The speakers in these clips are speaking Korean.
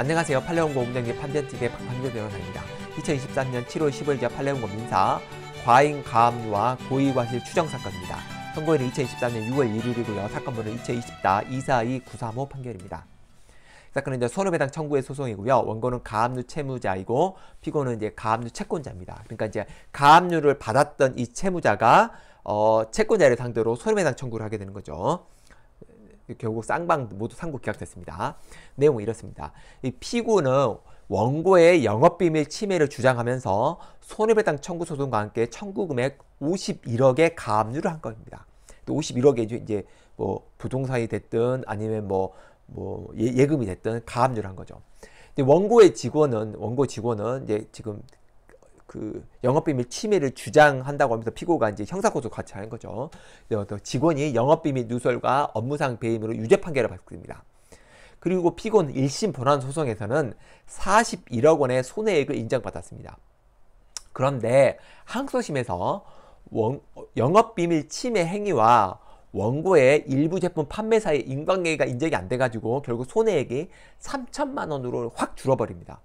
안녕하세요. 팔레온고 공장님 판변TV의 박판교 변호사입니다. 2023년 7월 15일자 팔레온고 민사 과잉 가압류와 고의과실 추정 사건입니다. 선고일은 2023년 6월 1일이고요. 사건번호2024 242-935 판결입니다. 사건은 이제 손해배당 청구의 소송이고요. 원고는 가압류 채무자이고 피고는 이제 가압류 채권자입니다. 그러니까 이제 가압류를 받았던 이 채무자가 어, 채권자를 상대로 손해배당 청구를 하게 되는 거죠. 결국 쌍방 모두 상고 기각됐습니다. 내용은 네, 뭐 이렇습니다. 이 피고는 원고의 영업비밀 침해를 주장하면서 손해배당 청구 소송과 함께 청구금액 51억의 가압류를 한 겁니다. 51억에 이제 뭐 부동산이 됐든 아니면 뭐, 뭐 예, 금이 됐든 가압류를 한 거죠. 원고의 직원은 원고 직원은 이제 지금 그 영업비밀 침해를 주장한다고 하면서 피고가 이제 형사고소 같이 하는 거죠. 직원이 영업비밀 누설과 업무상 배임으로 유죄 판결을 받습니다. 그리고 피고는 1심 본안 소송에서는 41억 원의 손해액을 인정받았습니다. 그런데 항소심에서 원, 영업비밀 침해 행위와 원고의 일부 제품 판매 사이 인관계가 인정이 안 돼가지고 결국 손해액이 3천만 원으로 확 줄어버립니다.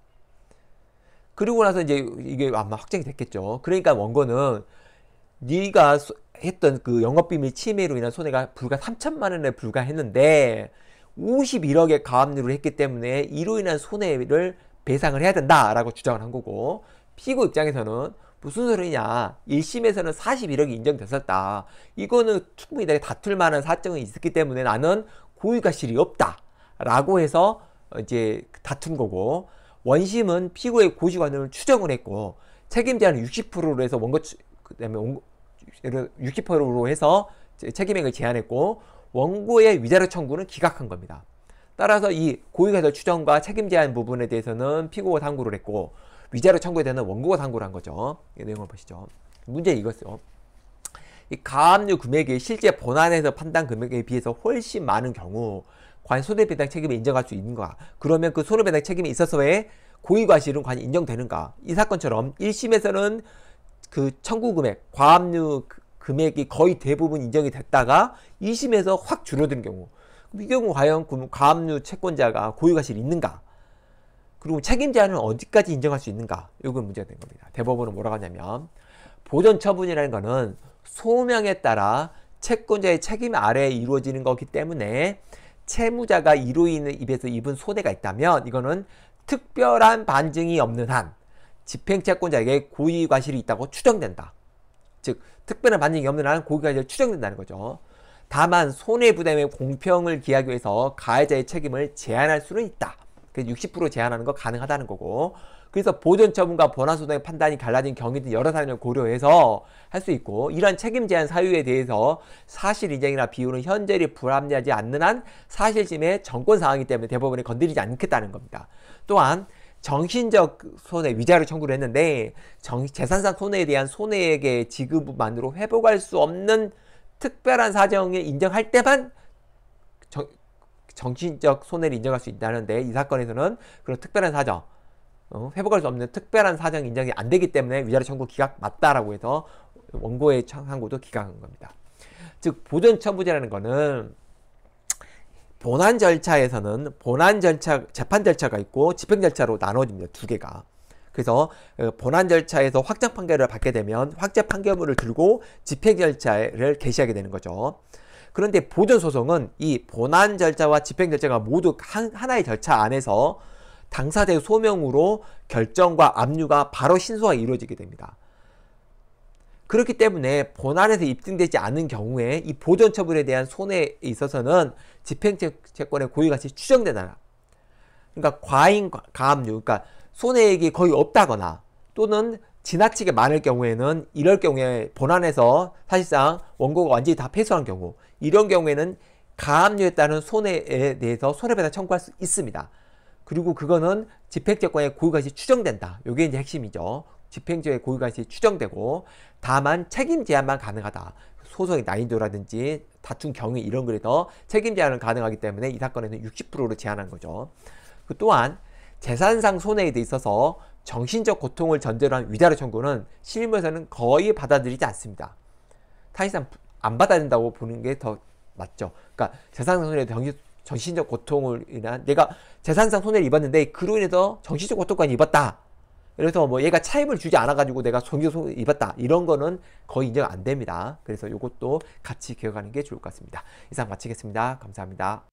그리고 나서 이제 이게 아마 확정이 됐겠죠. 그러니까 원고는 네가 했던 그 영업비밀 침해로 인한 손해가 불과 3천만 원에 불과했는데 51억의 가압류를 했기 때문에 이로 인한 손해를 배상을 해야 된다라고 주장을 한 거고 피고 입장에서는 무슨 소리냐 1심에서는 41억이 인정됐었다 이거는 충분히 내가 다툴 만한 사정이 있었기 때문에 나는 고의가실이 없다 라고 해서 이제 다툰 거고 원심은 피고의 고시관을 추정을 했고 책임 제한 60%로 해서 원고 그다음에 60%로 해서 책임액을 제한했고 원고의 위자료 청구는 기각한 겁니다. 따라서 이 고의가설 추정과 책임 제한 부분에 대해서는 피고가 상고를 했고 위자료 청구에 대한 원고가 상고를 한 거죠. 이 내용을 보시죠. 문제 이거였요이 가압류 금액이 실제 본안에서 판단 금액에 비해서 훨씬 많은 경우 과연 손해배당 책임을 인정할 수 있는가? 그러면 그 손해배당 책임이 있어서의 고의과실은 과연 인정되는가? 이 사건처럼 1심에서는 그 청구금액, 과압류 그 금액이 거의 대부분 인정이 됐다가 2심에서 확 줄어드는 경우. 이 경우 과연 과압류 채권자가 고의과실이 있는가? 그리고 책임자는 어디까지 인정할 수 있는가? 이건 문제가 된 겁니다. 대법원은 뭐라고 하냐면 보전 처분이라는 거는 소명에 따라 채권자의 책임 아래에 이루어지는 거기 때문에 채무자가 이로 인해 입에서 입은 손해가 있다면 이거는 특별한 반증이 없는 한 집행채권자에게 고의과실이 있다고 추정된다. 즉 특별한 반증이 없는 한 고의과실이 추정된다는 거죠. 다만 손해부담의 공평을 기하기 위해서 가해자의 책임을 제한할 수는 있다. 그래서 60% 제한하는 거 가능하다는 거고 그래서 보존 처분과 보안 소송의 판단이 갈라진 경위 등 여러 사안을 고려해서 할 수 있고 이러한 책임 제한 사유에 대해서 사실 인정이나 비유는 현재를 불합리하지 않는 한 사실심의 정권 사항이기 때문에 대법원이 건드리지 않겠다는 겁니다. 또한 정신적 손해 위자료 청구를 했는데 정, 재산상 손해에 대한 손해액의 지급만으로 회복할 수 없는 특별한 사정에 인정할 때만 정신적 손해를 인정할 수 있다는데 이 사건에서는 그런 특별한 사정 어, 회복할 수 없는 특별한 사정 인정이 안 되기 때문에 위자료 청구 기각 맞다라고 해서 원고의 청구도 기각한 겁니다. 즉 보존 청구제라는 거는 본안 절차에서는 본안 절차 재판 절차가 있고 집행 절차로 나눠집니다. 두 개가. 그래서 어, 본안 절차에서 확정 판결을 받게 되면 확정 판결문을 들고 집행 절차를 개시하게 되는 거죠. 그런데 보전 소송은 이 본안 절차와 집행 절차가 모두 한, 하나의 절차 안에서 당사자의 소명으로 결정과 압류가 바로 신소화 이루어지게 됩니다. 그렇기 때문에 본안에서 입증되지 않은 경우에 이 보전 처분에 대한 손해에 있어서는 집행채권의 고유가치 추정되나라. 그러니까 과잉 가압류, 그러니까 손해액이 거의 없다거나 또는 지나치게 많을 경우에는 이럴 경우에 본안에서 사실상 원고가 완전히 다 패소한 경우 이런 경우에는 가압류에 따른 손해에 대해서 손해배상 청구할 수 있습니다. 그리고 그거는 집행정권의 고유가치 추정된다. 이게 이제 핵심이죠. 집행적의 고유가치 추정되고 다만 책임 제한만 가능하다. 소송의 난이도라든지 다툼 경위 이런 거에서 책임 제한은 가능하기 때문에 이 사건에는 60%로 제한한 거죠. 그 또한 재산상 손해에 있어서 정신적 고통을 전제로 한 위자료 청구는 실무에서는 거의 받아들이지 않습니다. 사실상 안 받아들인다고 보는 게 더 맞죠. 그러니까 재산상 손해 정신적 고통을 인한 내가 재산상 손해를 입었는데 그로 인해서 정신적 고통까지 입었다. 그래서 뭐 얘가 차입을 주지 않아가지고 내가 손교소 입었다 이런 거는 거의 인정 안 됩니다. 그래서 이것도 같이 기억하는 게 좋을 것 같습니다. 이상 마치겠습니다. 감사합니다.